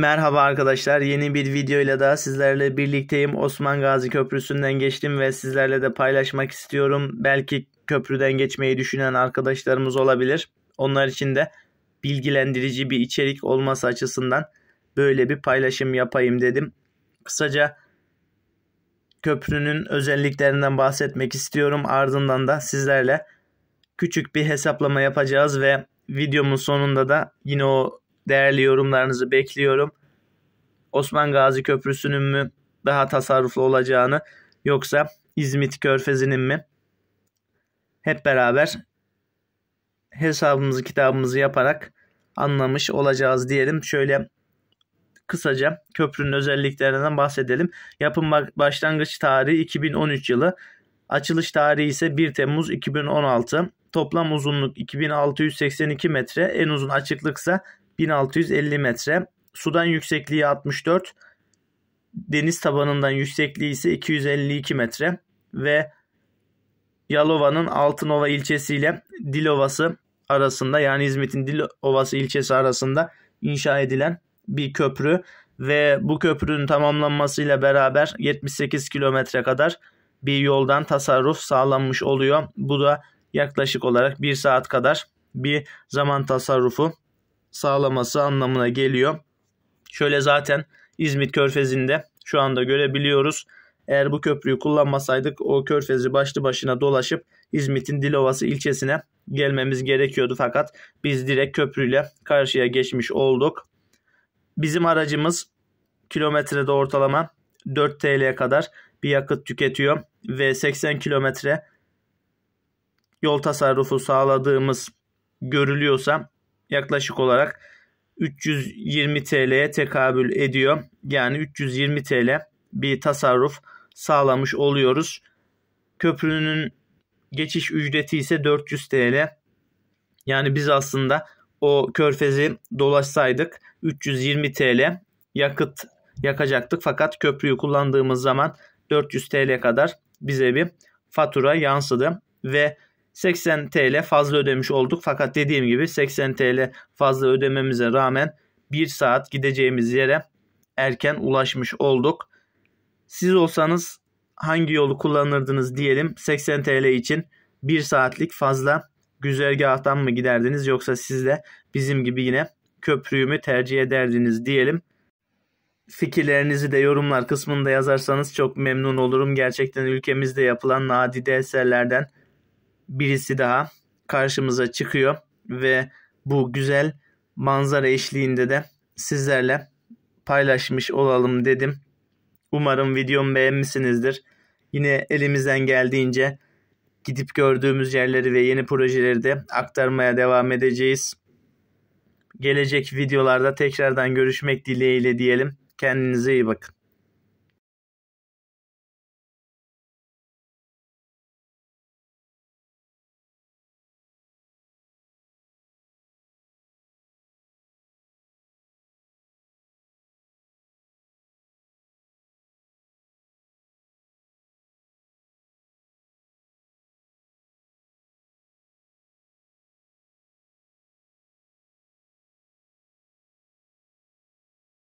Merhaba arkadaşlar yeni bir videoyla da sizlerle birlikteyim. Osman Gazi Köprüsü'nden geçtim ve sizlerle de paylaşmak istiyorum. Belki köprüden geçmeyi düşünen arkadaşlarımız olabilir. Onlar için de bilgilendirici bir içerik olması açısından böyle bir paylaşım yapayım dedim. Kısaca köprünün özelliklerinden bahsetmek istiyorum. Ardından da sizlerle küçük bir hesaplama yapacağız ve videomun sonunda da yine o Değerli yorumlarınızı bekliyorum. Osman Gazi Köprüsü'nün mü daha tasarruflu olacağını yoksa İzmit Körfezi'nin mi? Hep beraber hesabımızı kitabımızı yaparak anlamış olacağız diyelim. Şöyle kısaca köprünün özelliklerinden bahsedelim. Yapım başlangıç tarihi 2013 yılı. Açılış tarihi ise 1 Temmuz 2016. Toplam uzunluk 2682 metre. En uzun açıklık ise. 1650 metre. Sudan yüksekliği 64, deniz tabanından yüksekliği ise 252 metre ve Yalova'nın Altınova ilçesi ile Dilovası arasında yani İzmit'in Dilovası ilçesi arasında inşa edilen bir köprü ve bu köprünün tamamlanmasıyla beraber 78 kilometre kadar bir yoldan tasarruf sağlanmış oluyor. Bu da yaklaşık olarak 1 saat kadar bir zaman tasarrufu sağlaması anlamına geliyor. Şöyle zaten İzmit Körfezi'nde şu anda görebiliyoruz. Eğer bu köprüyü kullanmasaydık o körfezi başlı başına dolaşıp İzmit'in Dilovası ilçesine gelmemiz gerekiyordu. Fakat biz direkt köprüyle karşıya geçmiş olduk. Bizim aracımız kilometrede ortalama 4 TL'ye kadar bir yakıt tüketiyor ve 80 kilometre yol tasarrufu sağladığımız görülüyorsa yaklaşık olarak 320 TL'ye tekabül ediyor. Yani 320 TL bir tasarruf sağlamış oluyoruz. Köprünün geçiş ücreti ise 400 TL. Yani biz aslında o körfezi dolaşsaydık 320 TL yakıt yakacaktık. Fakat köprüyü kullandığımız zaman 400 TL kadar bize bir fatura yansıdı ve 80 TL fazla ödemiş olduk. Fakat dediğim gibi 80 TL fazla ödememize rağmen 1 saat gideceğimiz yere erken ulaşmış olduk. Siz olsanız hangi yolu kullanırdınız diyelim 80 TL için 1 saatlik fazla güzergahtan mı giderdiniz yoksa siz de bizim gibi yine köprüyü mü tercih ederdiniz diyelim. Fikirlerinizi de yorumlar kısmında yazarsanız çok memnun olurum. Gerçekten ülkemizde yapılan nadide eserlerden birisi daha karşımıza çıkıyor ve bu güzel manzara eşliğinde de sizlerle paylaşmış olalım dedim. Umarım videomu beğenmişsinizdir. Yine elimizden geldiğince gidip gördüğümüz yerleri ve yeni projeleri de aktarmaya devam edeceğiz. Gelecek videolarda tekrardan görüşmek dileğiyle diyelim. Kendinize iyi bakın.